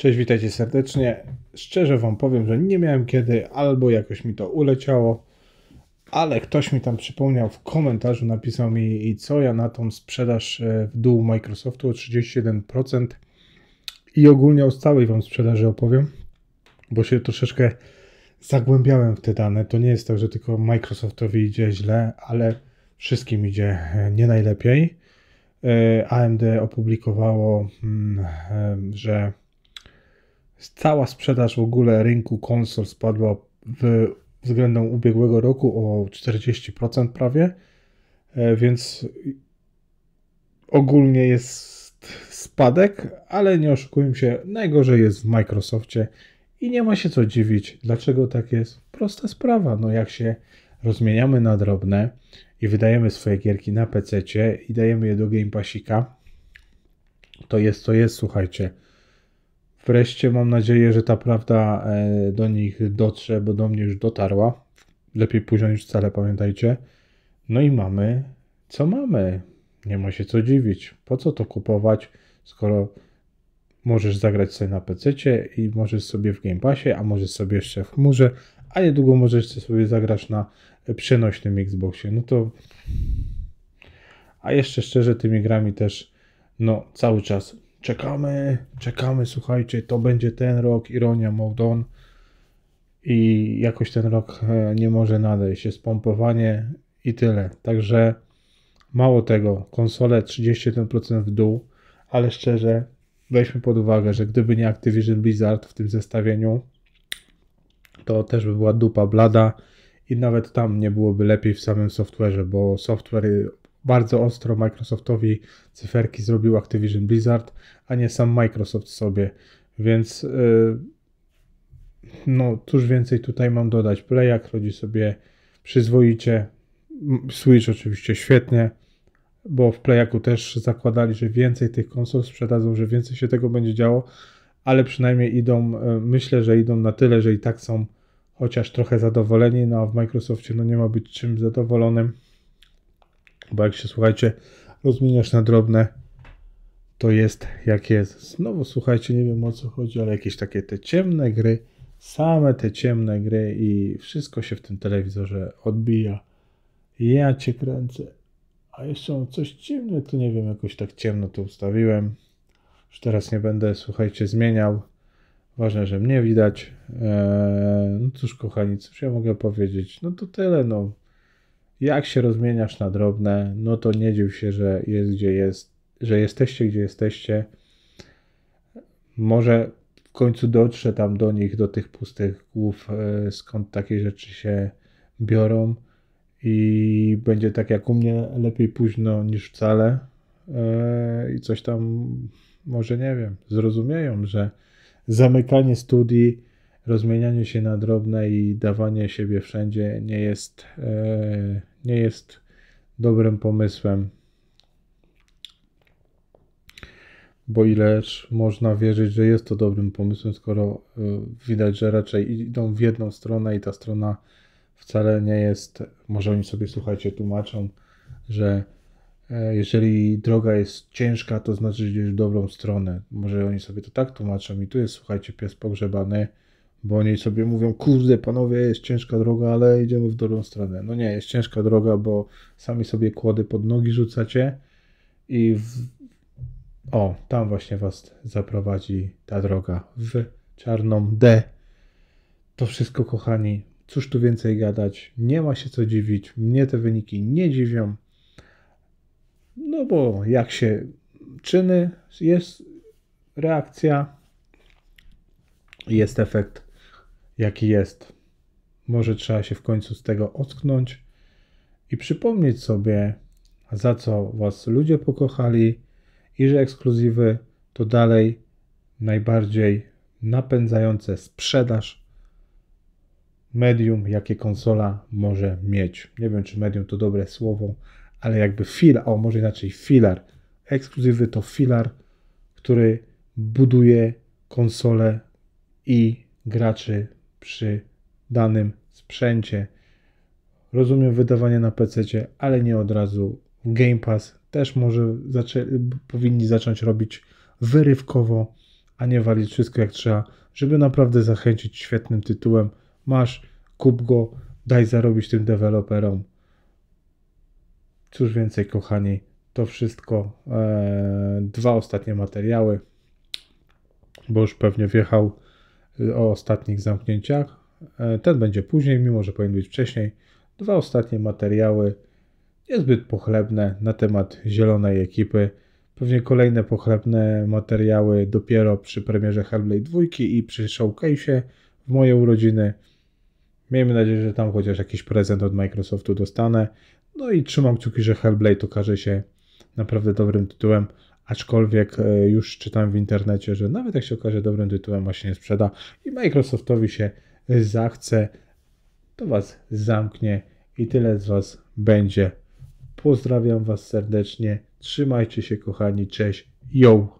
Cześć, witajcie serdecznie. Szczerze Wam powiem, że nie miałem kiedy, albo jakoś mi to uleciało, ale ktoś mi tam przypomniał w komentarzu, napisał mi i co ja na tą sprzedaż e, w dół Microsoftu o 31% i ogólnie o całej Wam sprzedaży opowiem, bo się troszeczkę zagłębiałem w te dane. To nie jest tak, że tylko Microsoftowi idzie źle, ale wszystkim idzie e, nie najlepiej. E, AMD opublikowało, mm, że Cała sprzedaż w ogóle rynku konsol spadła w, względem ubiegłego roku o 40% prawie, e, więc ogólnie jest spadek, ale nie oszukujmy się, najgorzej jest w Microsoftie i nie ma się co dziwić, dlaczego tak jest. Prosta sprawa, no jak się rozmieniamy na drobne i wydajemy swoje gierki na PC i dajemy je do Game Passika, to jest to jest, słuchajcie. Wreszcie mam nadzieję, że ta prawda e, do nich dotrze, bo do mnie już dotarła. Lepiej późno niż wcale, pamiętajcie. No i mamy, co mamy. Nie ma się co dziwić. Po co to kupować, skoro możesz zagrać sobie na PC i możesz sobie w Game Passie, a możesz sobie jeszcze w chmurze, a niedługo możesz sobie zagrać na przenośnym Xboxie. No to. A jeszcze szczerze, tymi grami też no cały czas czekamy, czekamy, słuchajcie, to będzie ten rok, ironia Moldon i jakoś ten rok e, nie może nadejść, jest pompowanie i tyle. Także mało tego, konsole 31% w dół, ale szczerze, weźmy pod uwagę, że gdyby nie Activision Blizzard w tym zestawieniu, to też by była dupa blada i nawet tam nie byłoby lepiej w samym software'ze, bo software bardzo ostro Microsoftowi cyferki zrobił Activision Blizzard, a nie sam Microsoft sobie. Więc y, no cóż więcej tutaj mam dodać. Playak rodzi sobie przyzwoicie. Switch oczywiście świetnie, bo w Playaku też zakładali, że więcej tych konsol sprzedadzą, że więcej się tego będzie działo, ale przynajmniej idą, y, myślę, że idą na tyle, że i tak są chociaż trochę zadowoleni, no a w Microsoftie no nie ma być czym zadowolonym. Bo jak się słuchajcie, rozmieniasz na drobne, to jest jak jest. Znowu słuchajcie, nie wiem o co chodzi, ale jakieś takie te ciemne gry, same te ciemne gry i wszystko się w tym telewizorze odbija. Ja cię kręcę. A jeszcze coś ciemne, to nie wiem, jakoś tak ciemno to ustawiłem. Już teraz nie będę, słuchajcie, zmieniał. Ważne, że mnie widać. Eee, no cóż, kochani, cóż ja mogę powiedzieć? No to tyle, no. Jak się rozmieniasz na drobne, no to nie dziw się, że jest gdzie jest, że jesteście gdzie jesteście. Może w końcu dotrze tam do nich, do tych pustych głów, e, skąd takie rzeczy się biorą i będzie tak jak u mnie, lepiej późno niż wcale. E, I coś tam, może nie wiem, zrozumieją, że zamykanie studii, rozmienianie się na drobne i dawanie siebie wszędzie nie jest e, nie jest dobrym pomysłem. Bo ileż można wierzyć, że jest to dobrym pomysłem, skoro y, widać, że raczej idą w jedną stronę i ta strona wcale nie jest. Może oni sobie, słuchajcie, tłumaczą, że e, jeżeli droga jest ciężka, to znaczy, że idziesz w dobrą stronę. Może oni sobie to tak tłumaczą i tu jest, słuchajcie, pies pogrzebany bo oni sobie mówią, kurde panowie, jest ciężka droga, ale idziemy w dobrą stronę. No nie, jest ciężka droga, bo sami sobie kłody pod nogi rzucacie i w... o, tam właśnie was zaprowadzi ta droga w czarną D. To wszystko, kochani, cóż tu więcej gadać, nie ma się co dziwić, mnie te wyniki nie dziwią, no bo jak się czyny, jest reakcja, jest efekt jaki jest. Może trzeba się w końcu z tego ocknąć i przypomnieć sobie, za co Was ludzie pokochali i że ekskluzywy to dalej najbardziej napędzające sprzedaż medium, jakie konsola może mieć. Nie wiem, czy medium to dobre słowo, ale jakby filar, o może inaczej filar. Ekskluzywy to filar, który buduje konsole i graczy przy danym sprzęcie. Rozumiem wydawanie na PC, ale nie od razu. Game Pass też może zaczę- powinni zacząć robić wyrywkowo, a nie walić wszystko jak trzeba, żeby naprawdę zachęcić świetnym tytułem. Masz, kup go, daj zarobić tym deweloperom. Cóż więcej, kochani, to wszystko. Eee, dwa ostatnie materiały, bo już pewnie wjechał Y, o ostatnich zamknięciach. E, ten będzie później, mimo że powinien być wcześniej. Dwa ostatnie materiały niezbyt pochlebne na temat zielonej ekipy. Pewnie kolejne pochlebne materiały dopiero przy premierze Hellblade 2 i przy showcase w moje urodziny. Miejmy nadzieję, że tam chociaż jakiś prezent od Microsoftu dostanę. No i trzymam kciuki, że Hellblade okaże się naprawdę dobrym tytułem. Aczkolwiek e, już czytam w internecie, że nawet jak się okaże dobrym tytułem, właśnie nie sprzeda i Microsoftowi się zachce, to Was zamknie i tyle z Was będzie. Pozdrawiam Was serdecznie. Trzymajcie się, kochani. Cześć. Yo!